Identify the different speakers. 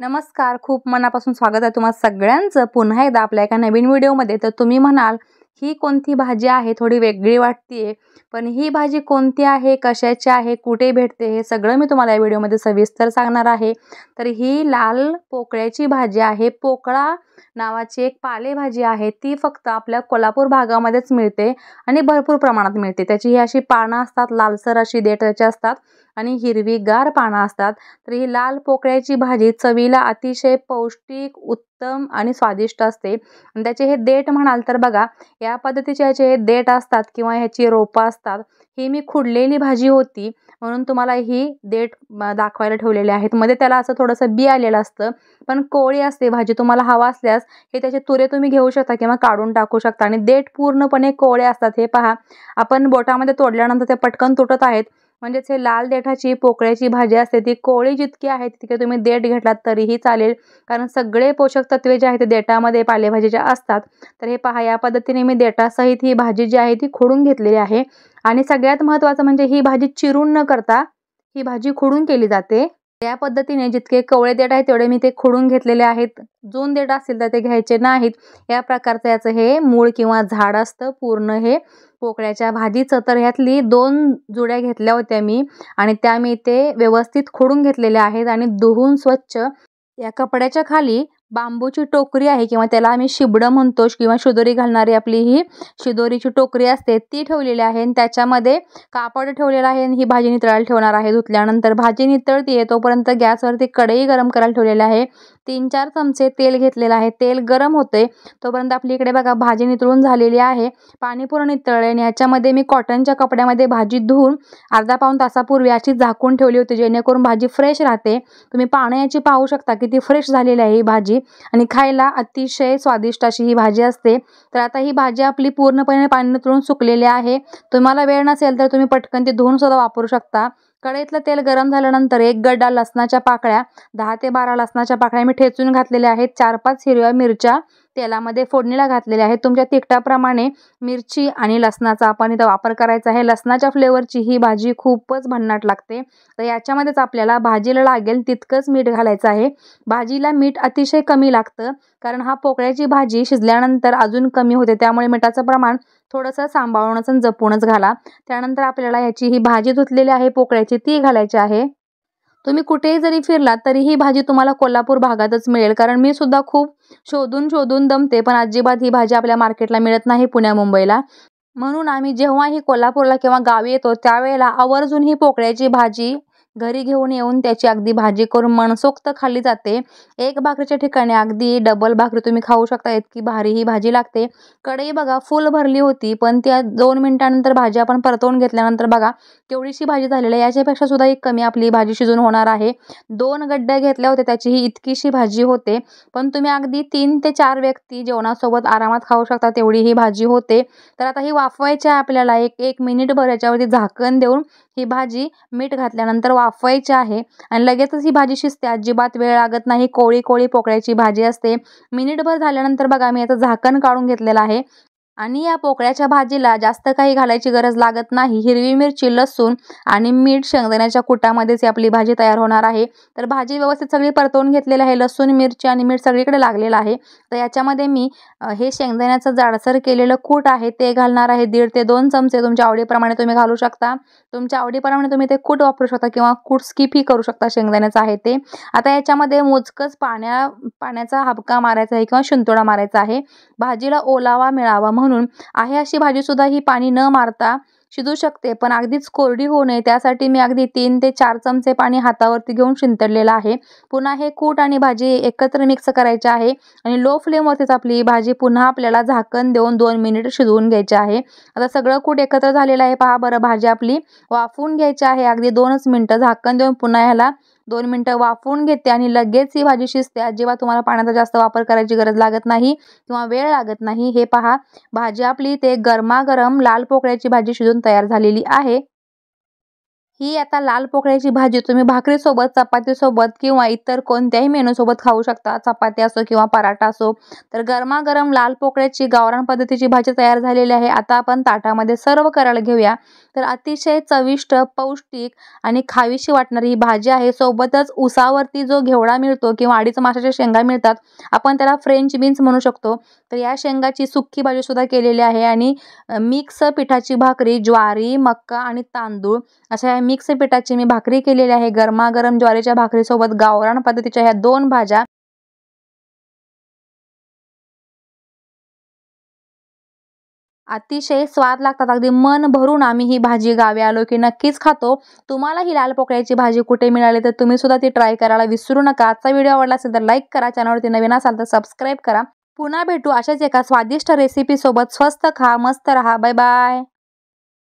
Speaker 1: नमस्कार खूप मनापासून स्वागत आहे तुम्हाला सगळ्यांचं पुन्हा एकदा आपल्या एका नवीन व्हिडिओमध्ये तर तुम्ही म्हणाल ही कोणती भाजी आहे थोडी वेगळी वाटते पण ही भाजी कोणती आहे कशाची आहे कुठे भेटते हे सगळं मी तुम्हाला या व्हिडिओमध्ये सविस्तर सांगणार आहे तर ही लाल पोकळ्याची भाजी आहे पोकळा नावाची एक पालेभाजी आहे ती फक्त आपल्या कोल्हापूर भागामध्येच मिळते आणि भरपूर प्रमाणात मिळते त्याची ही अशी पानं असतात लालसर अशी देठाची असतात आणि हिरवीगार पानं असतात तर ही लाल पोकळ्याची भाजी चवीला अतिशय पौष्टिक उत्तम आणि स्वादिष्ट असते आणि त्याचे हे देठ म्हणाल तर बघा या पद्धतीचे याचे हे देठ असतात किंवा ह्याची रोपं असतात ही मी खुडलेली भाजी होती म्हणून तुम्हाला ही देठ दाखवायला ठेवलेले आहेत मध्ये त्याला असं थोडंसं बी आलेलं असतं पण कोळी असते भाजी तुम्हाला हवा असल्यास हे त्याचे तुरे तुम्ही घेऊ शकता किंवा काढून टाकू शकता आणि देठ पूर्णपणे कोळे असतात हे पहा आपण बोटामध्ये तोडल्यानंतर ते पटकन तुटत आहेत म्हणजेच हे लाल देठाची पोकळ्याची भाजी असते ती कोळी जितकी आहे तितके तुम्ही देठ घेतलात तरीही चालेल कारण सगळे पोषक तत्वे जे आहेत ते देठामध्ये पालेभाजीच्या असतात तर हे पहा या पद्धतीने मी देठासहित ही भाजी जी आहे ती खोडून घेतलेली आहे आणि सगळ्यात महत्त्वाचं म्हणजे ही भाजी चिरून न करता ही भाजी खोडून केली जाते या पद्धतीने जितके कवळे देठ आहेत तेवढे मी ते खोडून घेतलेले आहेत जोन देठ असतील तर ते घ्यायचे नाहीत या प्रकारचं याचं हे मूळ किंवा झाड असतं पूर्ण हे पोकळ्याच्या भाजीचं तर ह्यातली दोन जुड्या घेतल्या होत्या मी आणि त्या मी ते व्यवस्थित खोडून घेतलेल्या आहेत आणि धुवून स्वच्छ या कपड्याच्या खाली बांबूची टोकरी आहे किंवा त्याला आम्ही शिबडं म्हणतो किंवा शिदोरी घालणारी आपली ही शिदोरीची टोकरी असते ती ठेवलेली आहे आणि त्याच्यामध्ये कापड ठेवलेला आहे आणि ही भाजी नितळायला ठेवणार आहे धुतल्यानंतर भाजी नितळती आहे तोपर्यंत गॅसवरती कढई गरम करायला ठेवलेली आहे तीन चार चमचे तेल घेतलेलं आहे तेल गरम होते तोपर्यंत आपली इकडे बघा भाजी नितळून झालेली आहे पाणी पूर्ण नितळले आणि याच्यामध्ये मी कॉटनच्या कपड्यामध्ये भाजी धुवून अर्धा पाऊन तासापूर्वी अशी झाकून ठेवली होती जेणेकरून भाजी फ्रेश राहते तुम्ही पाण्याची पाहू शकता किती फ्रेश झालेली आहे ही भाजी भाजी आणि खायला अतिशय स्वादिष्ट अशी ही भाजी असते तर आता ही भाजी आपली पूर्णपणे पाण्याने तुळून सुकलेली आहे तुम्हाला वेळ नसेल तर तुम्ही पटकन ती धुवून सुद्धा वापरू शकता कढईतलं तेल गरम झाल्यानंतर एक गड्डा लसणाच्या पाकळ्या दहा ते बारा लसणाच्या पाकळ्या मी ठेचून घातलेल्या आहेत चार पाच हिरव्या मिरच्या तेलामध्ये फोडणीला घातलेले आहे तुमच्या तिखटाप्रमाणे मिरची आणि लसणाचा आपण इथं वापर करायचा आहे लसणाच्या फ्लेवरची ही भाजी खूपच भन्नाट लागते तर याच्यामध्येच आपल्याला भाजीला लागेल तितकंच मीठ घालायचं आहे भाजीला मीठ अतिशय कमी लागतं कारण हा पोकळ्याची भाजी शिजल्यानंतर अजून कमी होते त्यामुळे मिठाचं प्रमाण थोडंसं सांभाळूनच आणि जपूनच घाला त्यानंतर आपल्याला ह्याची ही भाजी धुतलेली आहे पोकळ्याची ती घालायची आहे तुम्ही कुठेही जरी फिरलात तरी ही भाजी तुम्हाला कोल्हापूर भागातच मिळेल कारण मी सुद्धा खूप शोधून शोधून दमते पण अजिबात ही भाजी आपल्या मार्केटला मिळत नाही पुण्या मुंबईला म्हणून आम्ही जेव्हाही कोल्हापूरला किंवा गावी येतो त्यावेळेला आवर्जून ही पोकळ्याची भाजी घरी घेऊन येऊन त्याची अगदी भाजी करून मनसोक्त खाल्ली जाते एक भाकरीच्या ठिकाणी अगदी डबल भाकरी तुम्ही खाऊ शकता इतकी भारी ही भाजी लागते कढई बघा फुल भरली होती पण त्या दोन मिनटानंतर भाजी आपण परतवून घेतल्यानंतर बघा केवढीशी भाजी झालेली आहे याच्यापेक्षा सुद्धा एक कमी आपली भाजी शिजून होणार आहे दोन गड्ड्या घेतल्या होत्या त्याची ही इतकीशी भाजी होते पण तुम्ही अगदी तीन ते चार व्यक्ती जेवणासोबत आरामात खाऊ शकता तेवढी ही भाजी होते तर आता ही वाफवायची आहे आपल्याला एक एक मिनिट भर याच्यावरती झाकण देऊन ही भाजी मीठ घातल्यानंतर वाफ वाफवायची आहे आणि लगेचच ही भाजी शिजते अजिबात वेळ लागत नाही कोळी कोळी पोकळ्याची भाजी असते मिनिटभर झाल्यानंतर बघा मी याचं झाकण काढून घेतलेलं आहे आणि या पोकळ्याच्या भाजीला जास्त काही घालायची गरज लागत नाही हिरवी मिरची लसूण आणि मीठ शेंगदाण्याच्या कुटामध्येच आपली भाजी तयार होणार आहे तर भाजी व्यवस्थित सगळी परतवून घेतलेली आहे लसूण मिरची आणि मीठ सगळीकडे लागलेलं आहे तर याच्यामध्ये मी हे शेंगदाण्याचं जाडसर केलेलं कूट आहे ते घालणार आहे दीड ते दोन चमचे तुमच्या आवडीप्रमाणे तुम्ही घालू शकता तुमच्या आवडीप्रमाणे तुम्ही ते कूट वापरू शकता किंवा कूट स्किपही करू शकता शेंगदाण्याचं आहे ते आता याच्यामध्ये मोजकंच पाण्या पाण्याचा हबका मारायचा आहे किंवा शिंतोडा मारायचा आहे भाजीला ओलावा मिळावा म्हणून म्हणून आहे अशी भाजीसुद्धा ही पाणी न मारता शिजू शकते पण अगदीच कोरडी होऊ नये त्यासाठी मी अगदी तीन ते चार चमचे पाणी हातावरती घेऊन शिंतडलेलं आहे पुन्हा हे कूट आणि भाजी एकत्र मिक्स करायचे आहे आणि लो फ्लेमवरतीच आपली भाजी पुन्हा आपल्याला झाकण देऊन दोन मिनिट शिजवून घ्यायचे आहे आता सगळं कूट एकत्र झालेलं आहे पहा बरं भाजी आपली वाफवून घ्यायची आहे अगदी दोनच मिनटं झाकण देऊन पुन्हा ह्याला दोन मिनटं वाफवून घेते आणि लगेच ही भाजी शिजते अजिबात तुम्हाला पाण्याचा जास्त वापर करायची गरज लागत नाही किंवा वेळ लागत नाही हे पहा भाजी आपली ते गरमागरम लाल पोकळ्याची भाजी शिजून तयार झालेली आहे ही आता लाल पोकळ्याची भाजी तुम्ही भाकरीसोबत चपातीसोबत किंवा इतर कोणत्याही मेनूसोबत खाऊ शकता चपाती असो किंवा पराठा असो तर गरमागरम लाल पोकळ्याची गावरान पद्धतीची भाजी तयार झालेली आहे आता आपण ताटामध्ये सर्व करायला घेऊया तर अतिशय चविष्ट पौष्टिक आणि खावीशी वाटणारी ही भाजी आहे सोबतच उसावरती जो घेवडा मिळतो किंवा अडीच माशाच्या शेंगा मिळतात आपण त्याला फ्रेंच बीन्स म्हणू शकतो तर या शेंगाची भाजी सुद्धा केलेली आहे आणि मिक्स पिठाची भाकरी ज्वारी मक्का आणि तांदूळ अशा मिक्स पिठाची मी भाकरी केलेली आहे गरमागरम ज्वारीच्या भाकरीसोबत गावरान पद्धतीच्या ह्या दोन भाज्या अतिशय स्वाद लागतात अगदी मन भरून आम्ही ही भाजी गावी आलो की नक्कीच खातो तुम्हाला ही लाल पोकळ्याची भाजी कुठे मिळाली तर तुम्ही सुद्धा ती ट्राय करायला विसरू नका आजचा व्हिडिओ आवडला असेल तर लाईक करा चॅनलवरती नवीन असाल तर सबस्क्राईब करा पुन्हा भेटू अशाच एका स्वादिष्ट रेसिपी सोबत स्वस्त खा मस्त रहा बाय बाय